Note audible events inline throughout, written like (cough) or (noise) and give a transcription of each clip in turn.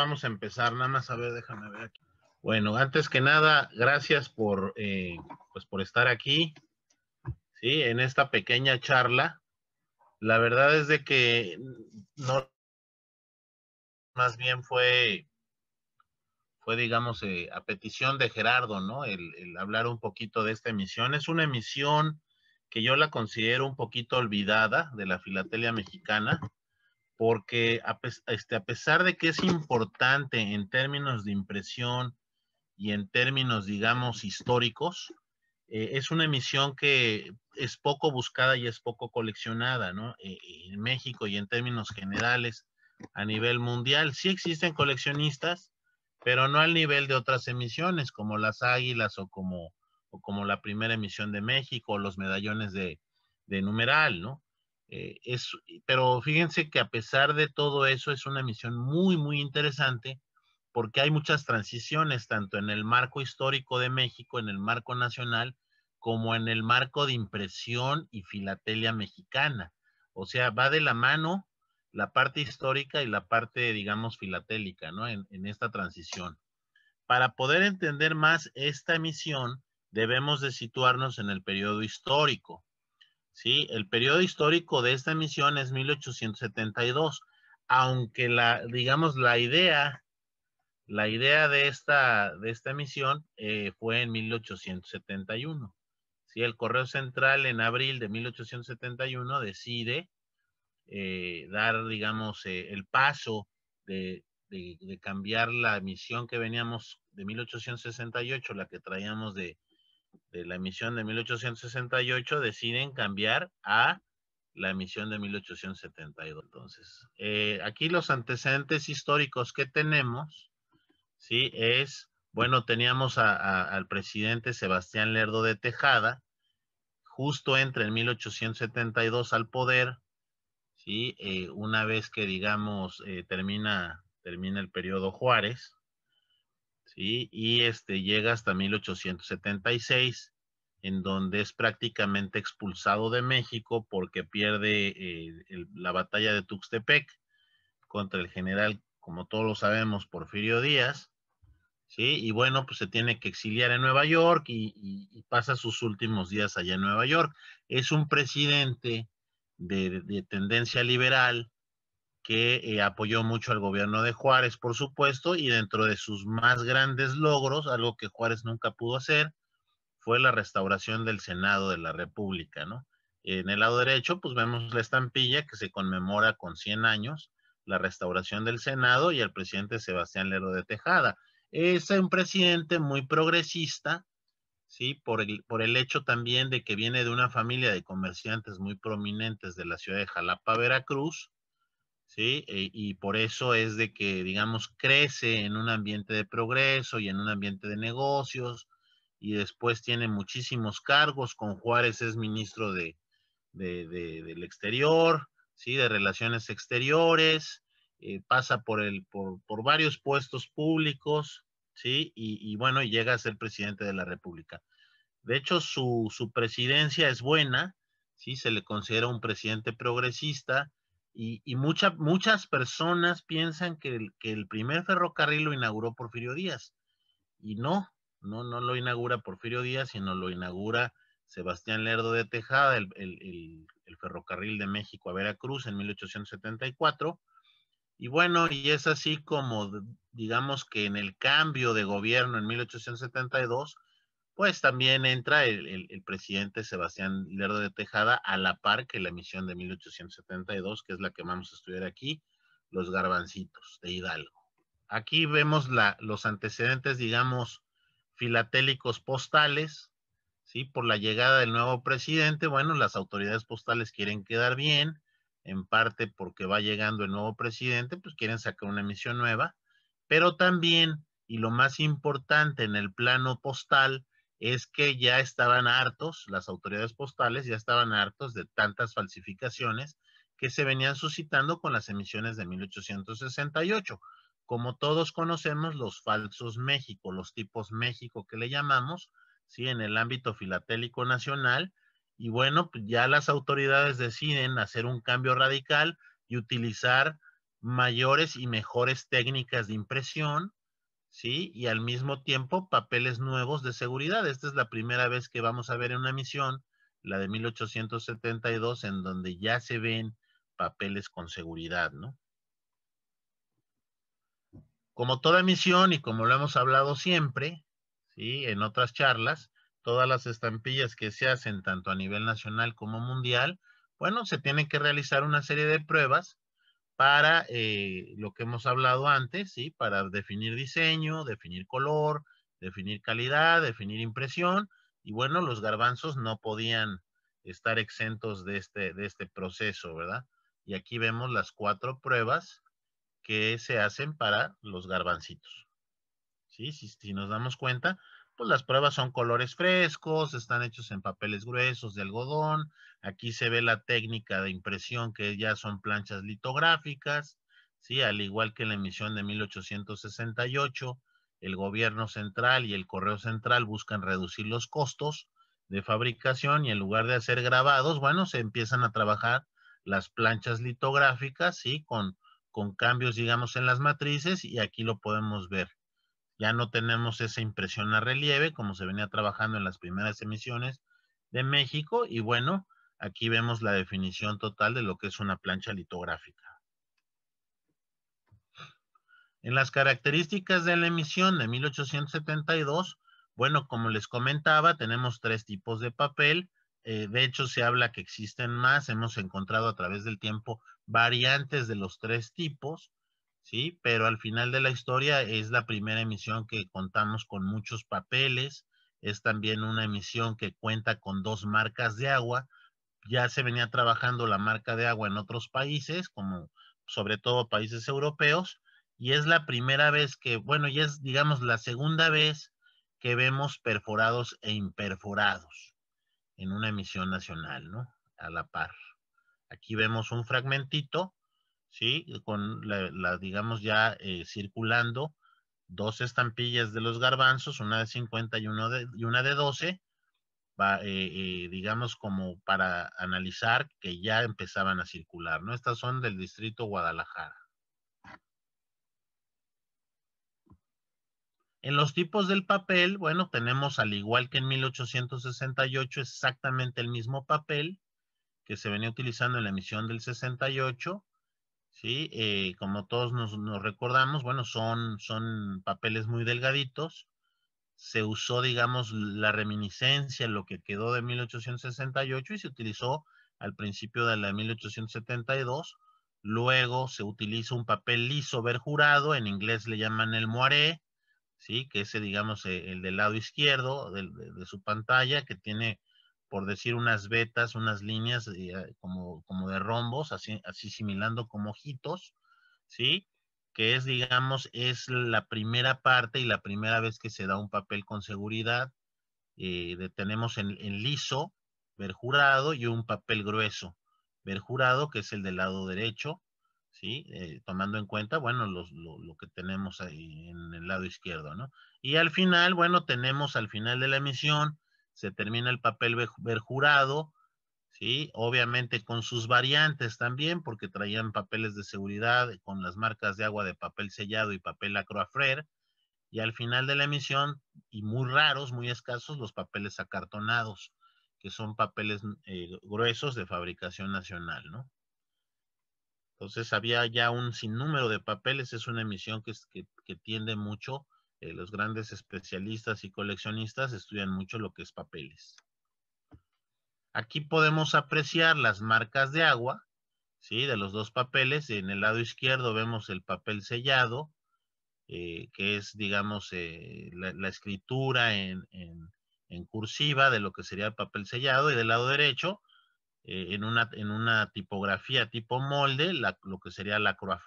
vamos a empezar. Nada más a ver, déjame ver aquí. Bueno, antes que nada, gracias por, eh, pues por estar aquí, ¿sí? En esta pequeña charla. La verdad es de que no, más bien fue, fue digamos, eh, a petición de Gerardo, ¿no? el hablar un poquito de esta emisión. Es una emisión que yo la considero un poquito olvidada de la filatelia mexicana porque a, este, a pesar de que es importante en términos de impresión y en términos, digamos, históricos, eh, es una emisión que es poco buscada y es poco coleccionada, ¿no? Eh, en México y en términos generales a nivel mundial. Sí existen coleccionistas, pero no al nivel de otras emisiones como las águilas o como, la primera emisión de México o los medallones de numeral, ¿no? Eh, pero fíjense que a pesar de todo eso es una misión muy, muy interesante porque hay muchas transiciones, tanto en el marco histórico de México, en el marco nacional, como en el marco de impresión y filatelia mexicana. O sea, va de la mano la parte histórica y la parte, digamos, filatélica, ¿no? En, en esta transición. Para poder entender más esta misión, debemos de situarnos en el periodo histórico. ¿sí? El periodo histórico de esta emisión es 1872, aunque la, digamos, la idea, la idea de esta, de esta misión eh, fue en 1871. Si El Correo Central en abril de 1871 decide eh, dar, digamos, eh, el paso de, de cambiar la emisión que veníamos de 1868, la que traíamos de de la emisión de 1868 deciden cambiar a la emisión de 1872. Entonces, eh, aquí los antecedentes históricos que tenemos, ¿sí? Es, bueno, teníamos a, al presidente Sebastián Lerdo de Tejada, justo entre el 1872 al poder, ¿sí? Eh, una vez que, digamos, eh, termina, termina el periodo Juárez, y este, llega hasta 1876, en donde es prácticamente expulsado de México porque pierde eh, la batalla de Tuxtepec contra el general, como todos lo sabemos, Porfirio Díaz, ¿sí? Y bueno, pues se tiene que exiliar en Nueva York y, pasa sus últimos días allá en Nueva York. Es un presidente de tendencia liberal, que eh, apoyó mucho al gobierno de Juárez, por supuesto, y dentro de sus más grandes logros, algo que Juárez nunca pudo hacer, fue la restauración del Senado de la República, ¿no? En el lado derecho, pues vemos la estampilla que se conmemora con 100 años, la restauración del Senado y el presidente Sebastián Lero de Tejada. Es un presidente muy progresista, ¿sí? Por por el hecho también de que viene de una familia de comerciantes muy prominentes de la ciudad de Jalapa, Veracruz, ¿sí? Eh, y por eso es de que, digamos, crece en un ambiente de progreso y en un ambiente de negocios y después tiene muchísimos cargos. Con Juárez es ministro de, del exterior, ¿sí? De relaciones exteriores, eh, pasa por, el, por, varios puestos públicos, ¿sí? Y, bueno, llega a ser presidente de la República. De hecho, su, su presidencia es buena, ¿sí? Se le considera un presidente progresista, y, y muchas personas piensan que el, que el primer ferrocarril lo inauguró Porfirio Díaz. Y no, no, no lo inaugura Porfirio Díaz, sino lo inaugura Sebastián Lerdo de Tejada, el, el, ferrocarril de México a Veracruz en 1874. Y bueno, y es así como, digamos que en el cambio de gobierno en 1872, pues también entra el, presidente Sebastián Lerdo de Tejada a la par que la misión de 1872, que es la que vamos a estudiar aquí, los garbancitos de Hidalgo. Aquí vemos la, los antecedentes, digamos, filatélicos postales, ¿sí? Por la llegada del nuevo presidente, bueno, las autoridades postales quieren quedar bien, en parte porque va llegando el nuevo presidente, pues quieren sacar una misión nueva, pero también, y lo más importante en el plano postal, es que ya estaban hartos, las autoridades postales ya estaban hartos de tantas falsificaciones que se venían suscitando con las emisiones de 1868. Como todos conocemos, los falsos México, los tipos México que le llamamos, ¿sí? en el ámbito filatélico nacional. Y bueno, pues, ya las autoridades deciden hacer un cambio radical y utilizar mayores y mejores técnicas de impresión, ¿sí? Y al mismo tiempo, papeles nuevos de seguridad. Esta es la primera vez que vamos a ver en una misión, la de 1872, en donde ya se ven papeles con seguridad, ¿no? Como toda misión y como lo hemos hablado siempre, ¿sí? En otras charlas, todas las estampillas que se hacen tanto a nivel nacional como mundial, bueno, se tienen que realizar una serie de pruebas para eh, lo que hemos hablado antes, ¿sí? Para definir diseño, definir color, definir calidad, definir impresión. Y bueno, los garbanzos no podían estar exentos de este, de este proceso, ¿verdad? Y aquí vemos las cuatro pruebas que se hacen para los garbancitos. ¿Sí? si nos damos cuenta, pues las pruebas son colores frescos, están hechos en papeles gruesos de algodón. Aquí se ve la técnica de impresión que ya son planchas litográficas, ¿sí? Al igual que la emisión de 1868, el gobierno central y el correo central buscan reducir los costos de fabricación y en lugar de hacer grabados, bueno, se empiezan a trabajar las planchas litográficas, ¿sí? Con, con cambios, digamos, en las matrices y aquí lo podemos ver. Ya no tenemos esa impresión a relieve como se venía trabajando en las primeras emisiones de México y bueno, aquí vemos la definición total de lo que es una plancha litográfica. En las características de la emisión de 1872, bueno, como les comentaba, tenemos tres tipos de papel. Eh, de hecho, se habla que existen más. Hemos encontrado a través del tiempo variantes de los tres tipos. ¿sí? Pero al final de la historia es la primera emisión que contamos con muchos papeles, es también una emisión que cuenta con dos marcas de agua, ya se venía trabajando la marca de agua en otros países, como sobre todo países europeos, y es la primera vez que, bueno, y es digamos la segunda vez que vemos perforados e imperforados en una emisión nacional, ¿no? A la par. Aquí vemos un fragmentito ¿sí? Con la, digamos, ya eh, circulando dos estampillas de los garbanzos, una de 50 y, una de 12, eh, eh, digamos, como para analizar que ya empezaban a circular, ¿no? Estas son del distrito Guadalajara. En los tipos del papel, bueno, tenemos al igual que en 1868 exactamente el mismo papel que se venía utilizando en la emisión del 68, ¿sí? Eh, como todos nos, recordamos, bueno, son, son papeles muy delgaditos. Se usó, digamos, la reminiscencia, lo que quedó de 1868 y se utilizó al principio de la 1872. Luego se utiliza un papel liso verjurado, en inglés le llaman el moiré, ¿sí? que ese, digamos, e, el del lado izquierdo de su pantalla, que tiene por decir unas vetas, unas líneas eh, como, como, de rombos, así, así similando como ojitos, ¿sí? Que es, digamos, es la primera parte y la primera vez que se da un papel con seguridad. Eh, tenemos en, liso, verjurado y un papel grueso. Verjurado, que es el del lado derecho, ¿sí? Eh, tomando en cuenta, bueno, lo, lo, que tenemos ahí en el lado izquierdo, ¿no? Y al final, bueno, tenemos al final de la emisión se termina el papel verjurado, ¿sí? Obviamente con sus variantes también, porque traían papeles de seguridad eh, con las marcas de agua de papel sellado y papel acroafrer, y al final de la emisión, y muy raros, muy escasos, los papeles acartonados, que son papeles mm, eh, gruesos de fabricación nacional, ¿no? Entonces había ya un sinnúmero de papeles, es una emisión que, que tiende mucho eh, los grandes especialistas y coleccionistas estudian mucho lo que es papeles. Aquí podemos apreciar las marcas de agua, ¿sí? De los dos papeles. En el lado izquierdo vemos el papel sellado, eh, que es, digamos, eh, la, escritura en, cursiva de lo que sería el papel sellado. Y del lado derecho, en una, en, una, tipografía tipo molde, lo que sería la croix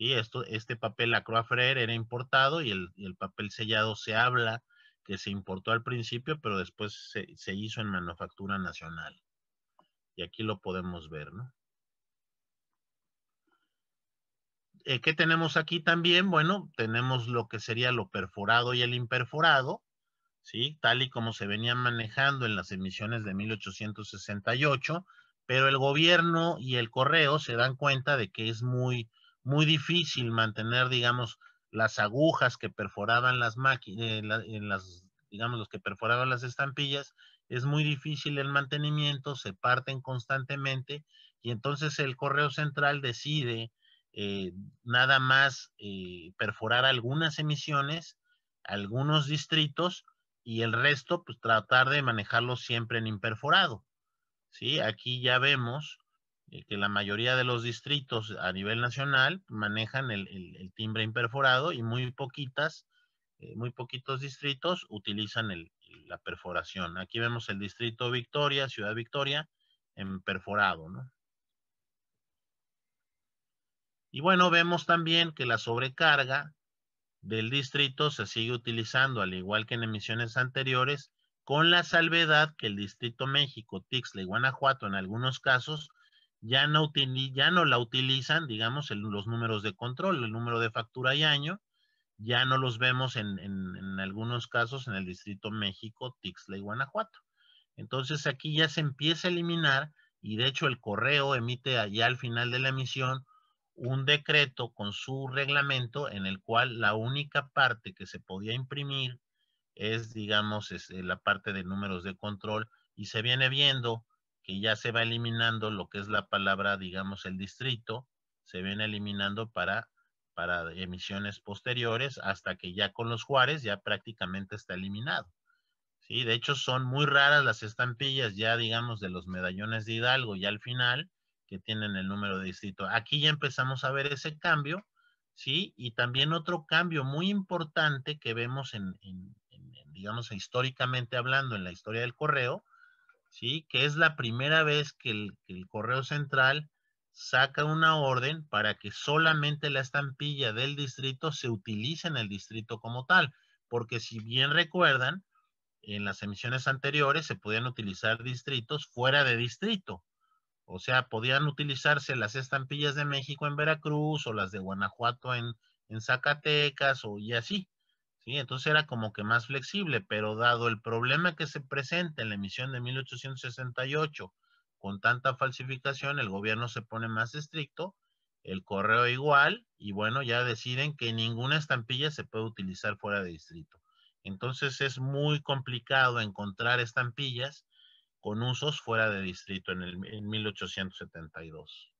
esto, este papel Lacroix era importado y el, papel sellado se habla que se importó al principio, pero después se, hizo en manufactura nacional. Y aquí lo podemos ver, ¿no? Eh, ¿Qué tenemos aquí también? Bueno, tenemos lo que sería lo perforado y el imperforado, ¿sí? Tal y como se venía manejando en las emisiones de 1868, pero el gobierno y el correo se dan cuenta de que es muy, muy difícil mantener, digamos, las agujas que perforaban las máquinas, eh, las, digamos, los que perforaban las estampillas, es muy difícil el mantenimiento, se parten constantemente y entonces el correo central decide eh, nada más eh, perforar algunas emisiones, algunos distritos y el resto, pues tratar de manejarlo siempre en imperforado. ¿sí? Aquí ya vemos eh, que la mayoría de los distritos a nivel nacional manejan el, timbre imperforado y muy poquitas, eh, muy poquitos distritos utilizan la perforación. Aquí vemos el distrito Victoria, Ciudad Victoria, en perforado, ¿no? Y bueno, vemos también que la sobrecarga del distrito se sigue utilizando, al igual que en emisiones anteriores, con la salvedad que el Distrito México, Tixla y Guanajuato en algunos casos ya no, ya no la utilizan, digamos, los números de control, el número de factura y año, ya no los vemos en, en, algunos casos en el Distrito México, Tixla y Guanajuato. Entonces aquí ya se empieza a eliminar y de hecho el correo emite allá al final de la emisión un decreto con su reglamento en el cual la única parte que se podía imprimir es, digamos, es eh, la parte de números de control y se viene viendo que ya se va eliminando lo que es la palabra, digamos, el distrito, se viene eliminando para, para emisiones posteriores hasta que ya con los Juárez ya prácticamente está eliminado. Sí, de hecho son muy raras las estampillas ya, digamos, de los medallones de Hidalgo ya al final, que tienen el número de distrito. Aquí ya empezamos a ver ese cambio, ¿sí? Y también otro cambio muy importante que vemos en digamos, históricamente hablando en la historia del correo, ¿sí? Que es la primera vez que el, correo central saca una orden para que solamente la estampilla del distrito se utilice en el distrito como tal, porque si bien recuerdan, en las emisiones anteriores se podían utilizar distritos fuera de distrito. O sea, podían utilizarse las estampillas de México en Veracruz o las de Guanajuato en, en Zacatecas o y así. Entonces era como que más flexible, pero dado el problema que se presenta en la emisión de 1868 con tanta falsificación, el gobierno se pone más estricto, el correo igual, y bueno, ya deciden que ninguna estampilla se puede utilizar fuera de distrito. Entonces es muy complicado encontrar estampillas con usos fuera de distrito en, en 1872.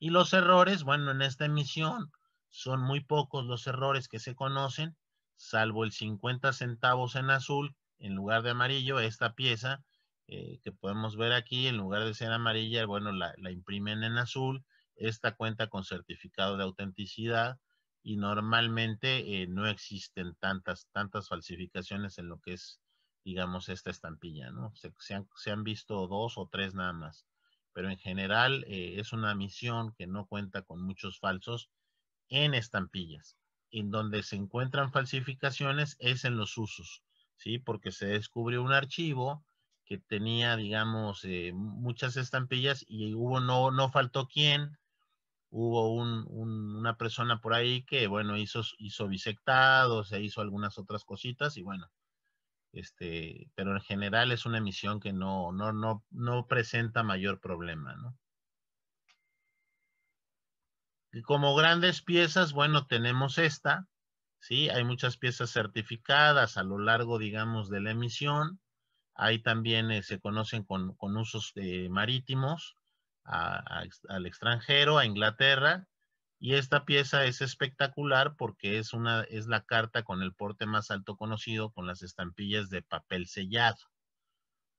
Y los errores, bueno, en esta emisión son muy pocos los errores que se conocen, salvo el 50 centavos en azul en lugar de amarillo, esta pieza eh, que podemos ver aquí, en lugar de ser amarilla, bueno, la, imprimen en azul, esta cuenta con certificado de autenticidad y normalmente eh, no existen tantas, tantas falsificaciones en lo que es, digamos, esta estampilla, ¿no? Se, han, visto dos o tres nada más, pero en general eh, es una misión que no cuenta con muchos falsos en estampillas. En donde se encuentran falsificaciones es en los usos, ¿sí? Porque se descubrió un archivo que tenía, digamos, eh, muchas estampillas y hubo, no, no faltó quién, hubo una persona por ahí que, bueno, hizo, hizo bisectado, se hizo algunas otras cositas y bueno, este, pero en general es una emisión que no, no, no, no presenta mayor problema, ¿no? como grandes piezas, bueno, tenemos esta, ¿sí? Hay muchas piezas certificadas a lo largo, digamos, de la emisión. Ahí también eh, se conocen con, usos eh, marítimos al extranjero, a Inglaterra. Y esta pieza es espectacular porque es, una, es la carta con el porte más alto conocido con las estampillas de papel sellado.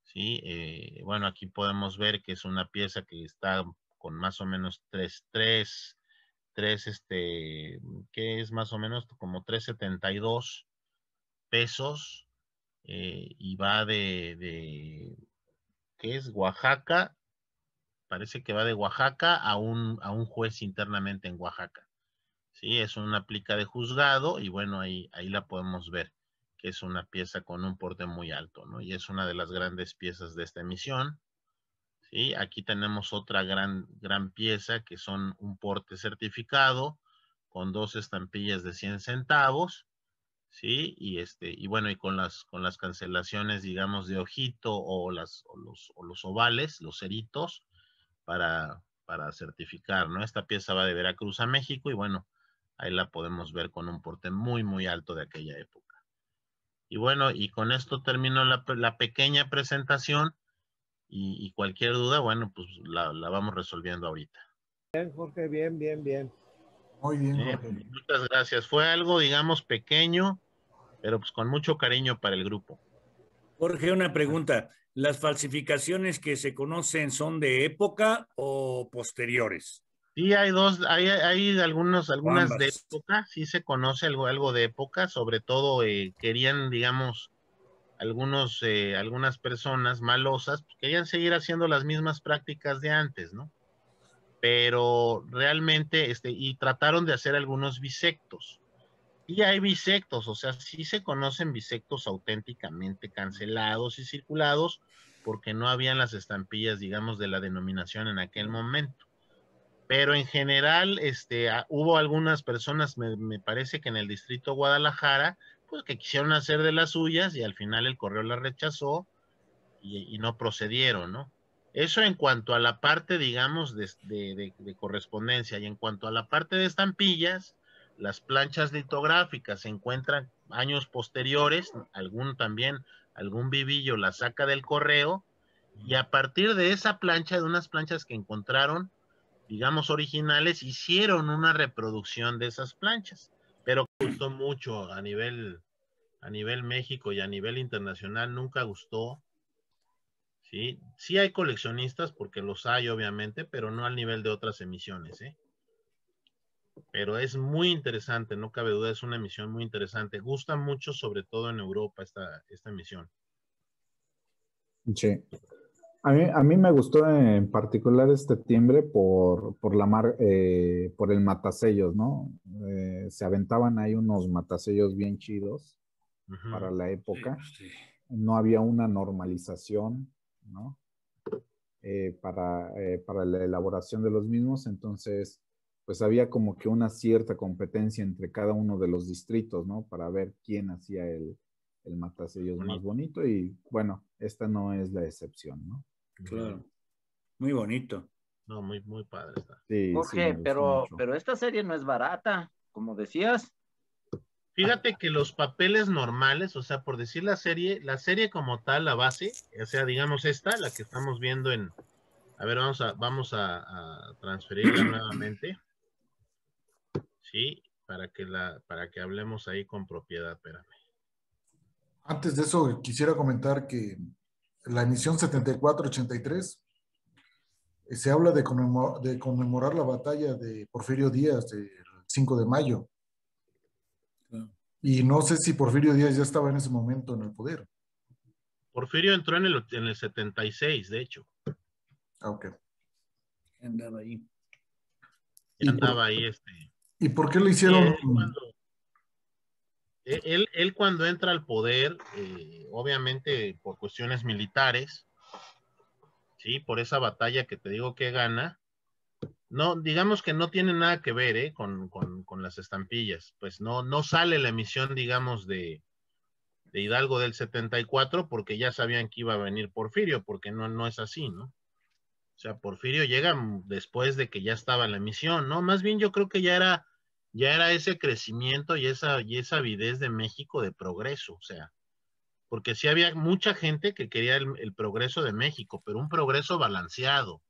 ¿Sí? Eh, bueno, aquí podemos ver que es una pieza que está con más o menos 3, 3, tres, este, que es más o menos como 372 pesos eh, y va de, de, ¿qué es? Oaxaca, parece que va de Oaxaca a un, a un juez internamente en Oaxaca. Sí, es una plica de juzgado y bueno, ahí, ahí la podemos ver, que es una pieza con un porte muy alto, ¿no? Y es una de las grandes piezas de esta emisión. Aquí tenemos otra gran, gran pieza que son un porte certificado con dos estampillas de 100 centavos, ¿sí? Y, este, y bueno, y con las, con las cancelaciones, digamos, de ojito o, las, los, o los, ovales, los ceritos, para, para certificar, ¿no? Esta pieza va de Veracruz a México y bueno, ahí la podemos ver con un porte muy, muy alto de aquella época. Y bueno, y con esto termino la, la pequeña presentación y, cualquier duda, bueno, pues la, la, vamos resolviendo ahorita. Bien, Jorge, bien, bien, bien. Muy bien, Jorge. muchas gracias. Fue algo, digamos, pequeño, pero pues con mucho cariño para el grupo. Jorge, una pregunta. ¿Las falsificaciones que se conocen son de época o posteriores? Sí, hay dos, hay, hay algunos, algunas de época, sí se conoce algo, algo de época, sobre todo eh, querían, digamos, algunos, eh, algunas personas malosas pues, querían seguir haciendo las mismas prácticas de antes, ¿no? Pero realmente, este, y trataron de hacer algunos bisectos. Y hay bisectos, o sea, sí se conocen bisectos auténticamente cancelados y circulados, porque no habían las estampillas, digamos, de la denominación en aquel momento. Pero en general, este, hubo algunas personas, me, parece que en el distrito Guadalajara, pues que quisieron hacer de las suyas y al final el correo la rechazó y, no procedieron, ¿no? Eso en cuanto a la parte, digamos, de, de, correspondencia y en cuanto a la parte de estampillas, las planchas litográficas se encuentran años posteriores, algún también, algún vivillo la saca del correo y a partir de esa plancha, de unas planchas que encontraron, digamos, originales, hicieron una reproducción de esas planchas pero gustó mucho a nivel, a nivel México y a nivel internacional, nunca gustó. Sí, sí hay coleccionistas, porque los hay obviamente, pero no al nivel de otras emisiones. ¿eh? Pero es muy interesante, no cabe duda, es una emisión muy interesante. Gusta mucho, sobre todo en Europa, esta, esta emisión. Sí. A mí, a mí me gustó en particular este timbre por, por, la eh, por el matasellos, ¿no? Eh, se aventaban ahí unos matasellos bien chidos para la época. Pues no había una normalización, ¿no? Eh, para, la elaboración de los mismos, entonces, pues había como que una cierta competencia entre cada uno de los distritos, ¿no? Para ver quién hacía el, el matasellos más bonito y bueno, esta no es la excepción, ¿no? Claro. Muy bonito. No, muy, muy padre está. pero, pero esta serie no es barata, como decías. Fíjate que los papeles normales, o sea, por decir la serie, la serie como tal, la base, o sea, digamos esta, la que estamos viendo en. A ver, vamos a, vamos a, a transferirla nuevamente. Sí, para que la, para que hablemos ahí con propiedad, espérame. Antes de eso, quisiera comentar que la emisión 7483, eh, se habla de conmemorar, de conmemorar, la batalla de Porfirio Díaz del 5 de mayo. Y no sé si Porfirio Díaz ya estaba en ese momento en el poder. Porfirio entró en el, en el 76, de hecho. Ah, ok. Andaba ahí. andaba ahí este. ¿Y por qué lo hicieron? E, él, él cuando entra al poder, eh, obviamente por cuestiones militares, ¿sí? Por esa batalla que te digo que gana, no, digamos que no tiene nada que ver ¿eh? con, las estampillas, pues no, no sale la misión, digamos, de, de, Hidalgo del 74 porque ya sabían que iba a venir Porfirio, porque no, no es así, ¿no? O sea, Porfirio llega después de que ya estaba la misión, ¿no? Más bien yo creo que ya era ya era ese crecimiento y esa, y esa avidez de México de progreso, o sea, porque sí había mucha gente que quería el, progreso de México, pero un progreso balanceado,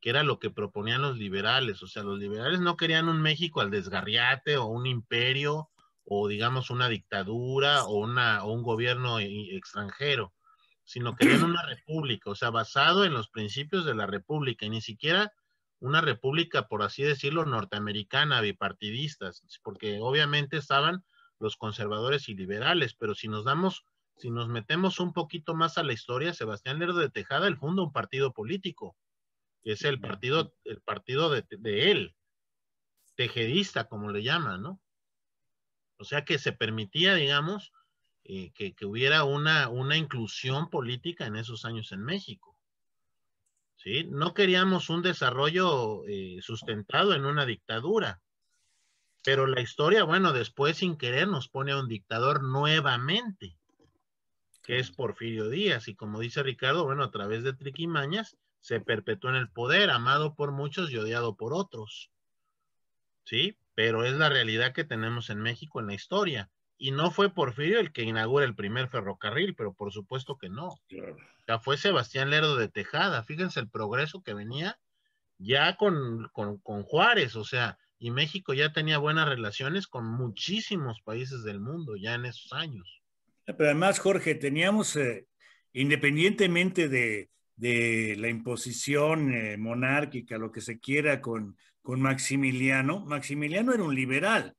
que era lo que proponían los liberales, o sea, los liberales no querían un México al desgarriate o un imperio o digamos una dictadura o, una, o un gobierno extranjero, sino querían una (clears throat) república, o sea, basado en los principios de la república y ni siquiera una república, por así decirlo, norteamericana, bipartidista, porque obviamente estaban los conservadores y liberales, pero si nos damos, si nos metemos un poquito más a la historia, Sebastián Lerdo de Tejada, él funda un partido político, que es el partido, el partido de, él, tejedista, como le llaman, ¿no? O sea que se permitía, digamos, eh, que, que, hubiera una, una inclusión política en esos años en México. No queríamos un desarrollo eh, sustentado en una dictadura. Pero la historia, bueno, después sin querer nos pone a un dictador nuevamente, que es Porfirio Díaz. Y como dice Ricardo, bueno, a través de triquimañas se perpetúa en el poder, amado por muchos y odiado por otros. ¿Sí? Pero es la realidad que tenemos en México en la historia. Y no fue Porfirio el que inaugura el primer ferrocarril, pero por supuesto que no. Ya fue Sebastián Lerdo de Tejada. Fíjense el progreso que venía ya con, con, con Juárez, o sea, y México ya tenía buenas relaciones con muchísimos países del mundo ya en esos años. Ah, pero además, Jorge, teníamos, eh, independientemente de, la imposición eh, monárquica, lo que se quiera con, con Maximiliano, Maximiliano era un liberal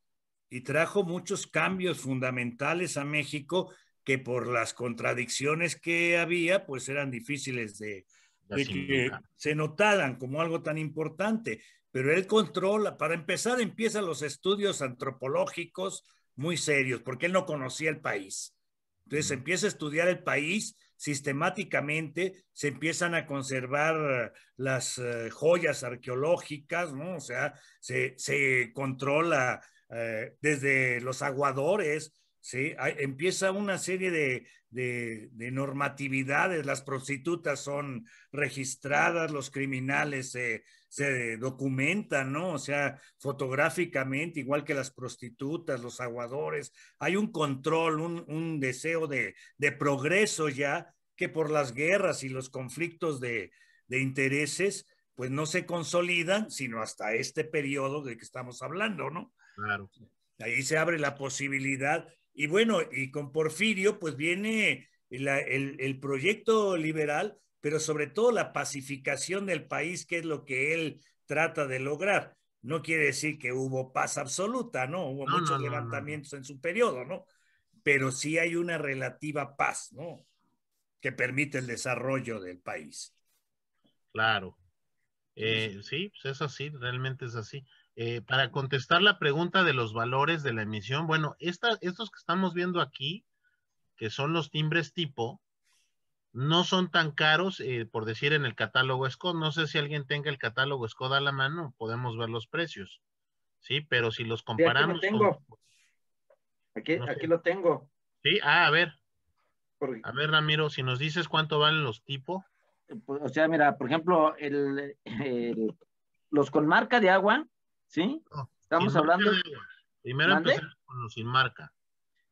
y trajo muchos cambios fundamentales a México que por las contradicciones que había, pues eran difíciles de, que se notaran como algo tan importante. Pero él controla, para empezar, empieza los estudios antropológicos muy serios, porque él no conocía el país. Entonces empieza a estudiar el país sistemáticamente se empiezan a conservar las eh, joyas arqueológicas, ¿no? O sea, se, controla eh, desde los aguadores, ¿sí? empieza una serie de, de, normatividades, las prostitutas son registradas, los criminales se se documenta, ¿no? O sea, fotográficamente, igual que las prostitutas, los aguadores, hay un control, un, deseo de, progreso ya que por las guerras y los conflictos de, intereses, pues no se consolidan, sino hasta este periodo de que estamos hablando, ¿no? Claro. Ahí se abre la posibilidad. Y bueno, y con Porfirio, pues viene el proyecto liberal pero sobre todo la pacificación del país, que es lo que él trata de lograr. No quiere decir que hubo paz absoluta, ¿no? Hubo muchos levantamientos en su periodo, ¿no? Pero sí hay una relativa paz, ¿no? Que permite el desarrollo del país. Claro. sí, eh, pues es así, realmente es así. Eh, para contestar la pregunta de los valores de la emisión, bueno, estos que estamos viendo aquí, que son los timbres tipo, no son tan caros, eh, por decir, en el catálogo Esco No sé si alguien tenga el catálogo Esco a la mano, podemos ver los precios. Sí, pero si los comparamos. aquí lo tengo. Aquí, lo tengo. Sí, ah, a ver. A ver, Ramiro, si nos dices cuánto valen los tipos. Pues, o sea, mira, por ejemplo, el, los con marca de agua, ¿sí? estamos hablando. Primero empezamos con los sin marca.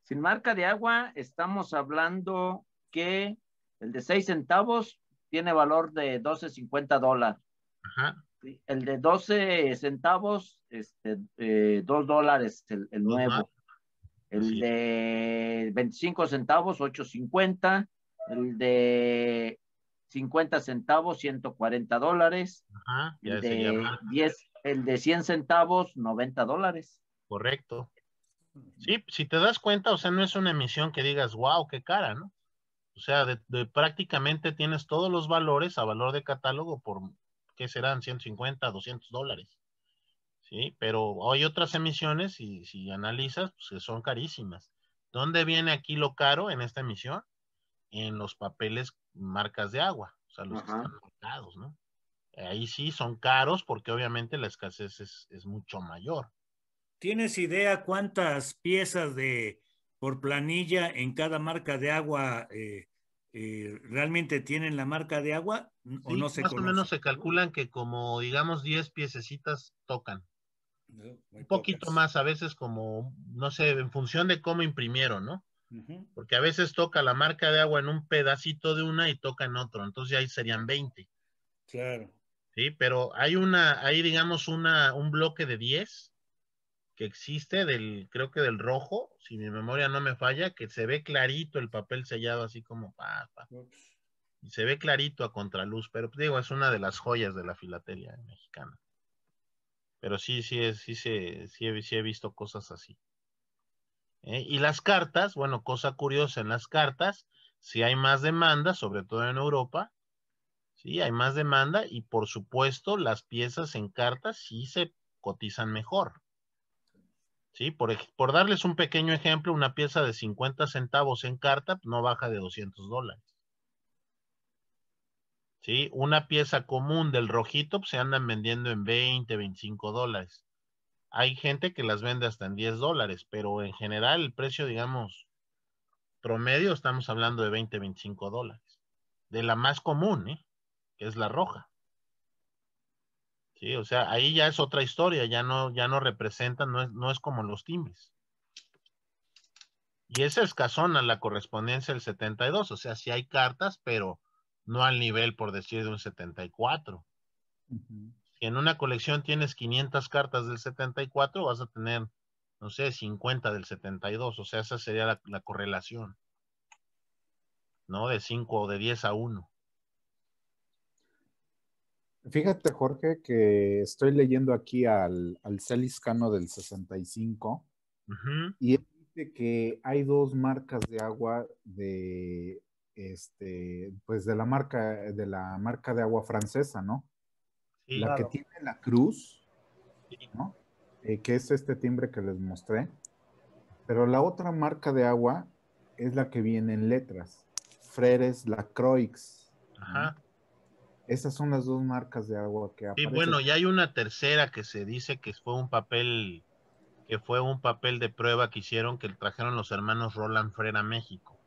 Sin marca de agua, estamos hablando que el de 6 centavos tiene valor de 12.50 dólares. El de 12 centavos, este, eh, 2 dólares el, nuevo. El de 25 centavos, 8.50. El de 50 centavos, 140 dólares. Ajá, de 10, el de 100 centavos, 90 dólares. Correcto. Sí, si te das cuenta, o sea, no es una emisión que digas, wow, qué cara, ¿no? O sea, de, prácticamente tienes todos los valores a valor de catálogo por, ¿qué serán? 150, 200 dólares. ¿Sí? Pero hay otras emisiones y si analizas, pues que son carísimas. ¿Dónde viene aquí lo caro en esta emisión? En los papeles marcas de agua, o sea, los que están marcados, ¿no? Ahí sí son caros porque obviamente la escasez es mucho mayor. ¿Tienes idea cuántas piezas de por planilla en cada marca de agua eh, eh, realmente tienen la marca de agua o no se Más o menos se calculan que como digamos 10 piececitas tocan. un poquito más a veces como, no sé, en función de cómo imprimieron, ¿no? Porque a veces toca la marca de agua en un pedacito de una y toca en otro, entonces ahí serían 20. Claro. Sí, pero hay una, hay digamos una, un bloque de 10 que existe del, creo que del rojo, si mi memoria no me falla, que se ve clarito el papel sellado así como Y se ve clarito a contraluz, pero pues, digo, es una de las joyas de la filatelia mexicana. Pero sí, sí, es, sí, sí, sí, he, visto cosas así. ¿Eh? Y las cartas, bueno, cosa curiosa en las cartas, si hay más demanda, sobre todo en Europa, sí, hay más demanda y por supuesto las piezas en cartas sí se cotizan mejor. ¿sí? Por, darles un pequeño ejemplo, una pieza de 50 centavos en carta no baja de 200 dólares. ¿Sí? Una pieza común del rojito pues, se andan vendiendo en 20, 25 dólares. Hay gente que las vende hasta en 10 dólares, pero en general el precio, digamos, promedio estamos hablando de 20, 25 dólares. De la más común, ¿eh? que es la roja. ¿sí? O sea, ahí ya es otra historia, ya no, ya no representan, no es, no es como los timbres. Y esa escasona la correspondencia del 72, o sea, sí hay cartas, pero no al nivel, por decir, de un 74. Si en una colección tienes 500 cartas del 74, vas a tener, no sé, 50 del 72, o sea, esa sería la, la correlación, ¿no? De 5 o de 10 a 1. Fíjate, Jorge, que estoy leyendo aquí al, al Celiscano del 65 y y dice que hay dos marcas de agua de este, pues de la marca, de la marca de agua francesa, ¿no? la que tiene la cruz, ¿no? Eh, que es este timbre que les mostré. Pero la otra marca de agua es la que viene en letras. Freres Lacroix. Ajá. Esas son las dos marcas de agua que aparecen. Y bueno, ya hay una tercera que se dice que fue un papel que fue un papel de prueba que hicieron que trajeron los hermanos Roland Frere a México.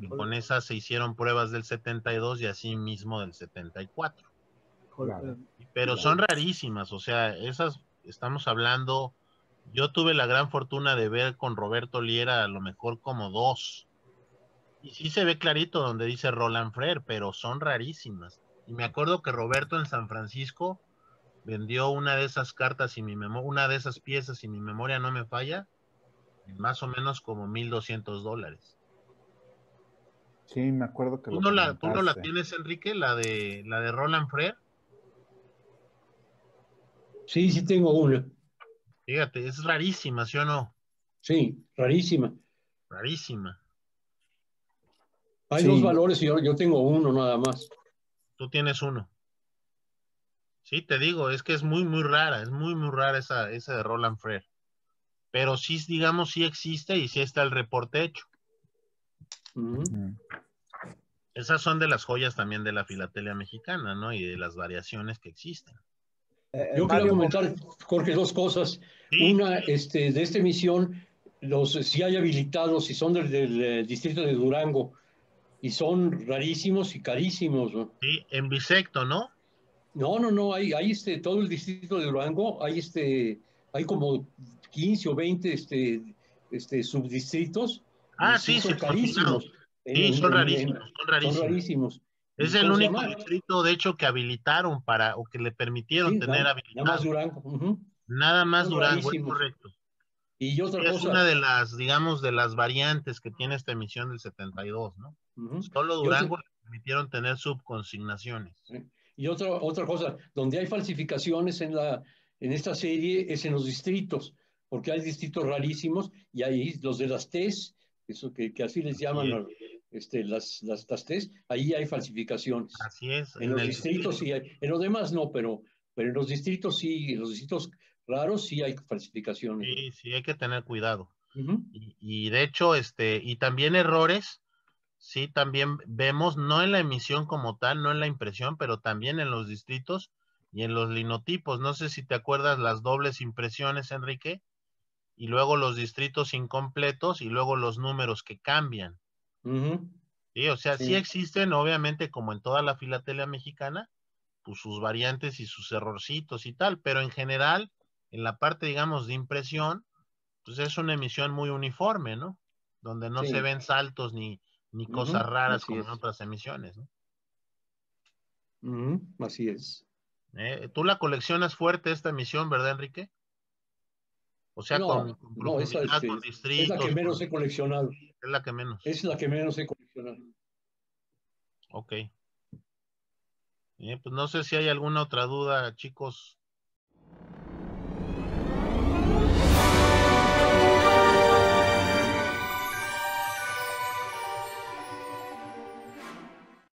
Y con esas se hicieron pruebas del 72 y así mismo del 74. Pero son rarísimas, o sea, esas estamos hablando, yo tuve la gran fortuna de ver con Roberto Liera a lo mejor como dos. Y sí se ve clarito donde dice Roland Frere, pero son rarísimas. Y me acuerdo que Roberto en San Francisco vendió una de esas cartas y mi memoria, una de esas piezas y mi memoria no me falla, más o menos como 1200 dólares. Sí, me acuerdo que ¿Tú, no la, ¿Tú la tienes, Enrique? ¿La de, la de Roland Freer? Sí, sí tengo una. Fíjate, es rarísima, ¿sí o no? Sí, rarísima. Rarísima. Hay dos valores y yo tengo uno nada más. Tú tienes uno. Sí, te digo, es que es muy, muy rara, es muy, muy rara esa, esa de Roland Freire. Pero sí, digamos, sí existe y sí está el reporte hecho. Esas son de las joyas también de la filatelia mexicana, ¿no? Y de las variaciones que existen. Eh, Yo quiero comentar, Jorge, dos cosas. Una, este, de esta emisión, los si hay habilitados, si son del, eh, Distrito de Durango, y son rarísimos y carísimos. Sí, en bisecto, ¿no? No, no, no, hay, hay este, todo el distrito de Durango, hay este, hay como 15 o 20 este, este, subdistritos. Ah, sí, son carísimos. sí, son, rarísimos, son rarísimos, Es el único distrito, de hecho, que habilitaron para, o que le permitieron tener nada, Nada más Durango. Nada más Durango, correcto. Y otra es una de las, digamos, de las variantes que tiene esta emisión del 72, ¿no? Solo Durango le permitieron tener subconsignaciones. Y otra, otra cosa, donde hay falsificaciones en, la, en esta serie es en los distritos, porque hay distritos rarísimos y hay los de las TES, eso que, así les llaman este, las, las, TES, ahí hay falsificaciones. Así es. En, los distritos sí hay, en los demás no, pero, pero en los distritos sí, en los distritos Claro, sí hay falsificaciones. Sí, sí, hay que tener cuidado. y, de hecho, este, y también errores, sí, también vemos, no en la emisión como tal, no en la impresión, pero también en los distritos y en los linotipos. No sé si te acuerdas las dobles impresiones, Enrique, y luego los distritos incompletos y luego los números que cambian. Sí, o sea, sí. existen, obviamente, como en toda la filatelia mexicana, pues sus variantes y sus errorcitos y tal, pero en general, en la parte, digamos, de impresión, pues es una emisión muy uniforme, ¿no? Donde no se ven saltos ni, cosas raras como en otras emisiones, ¿no? Así es. Eh, Tú la coleccionas fuerte esta emisión, ¿verdad, Enrique? O sea, con, es, la que menos he coleccionado. Es la que menos. Es la que menos he coleccionado. Ok. Eh, pues no sé si hay alguna otra duda, chicos,